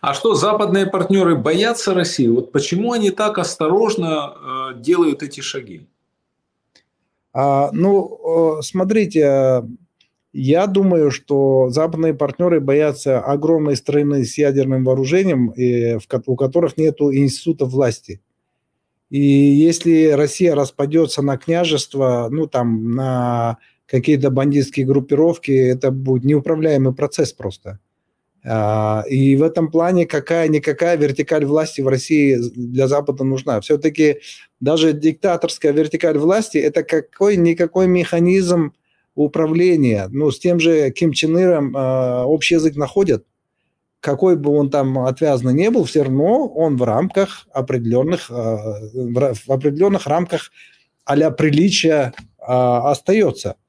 А что западные партнеры боятся России? Вот почему они так осторожно э, делают эти шаги? А, ну, э, смотрите, я думаю, что западные партнеры боятся огромной страны с ядерным вооружением, и, у которых нет института власти. И если Россия распадется на княжество, ну там на какие-то бандитские группировки, это будет неуправляемый процесс просто. А, и в этом плане какая-никакая вертикаль власти в России для Запада нужна. Все-таки даже диктаторская вертикаль власти – это какой-никакой механизм управления. Ну, с тем же Ким Чен Иром а, общий язык находят. Какой бы он там отвязно не был, все равно он в рамках определенных, а, в определенных рамках а-ля приличия остается –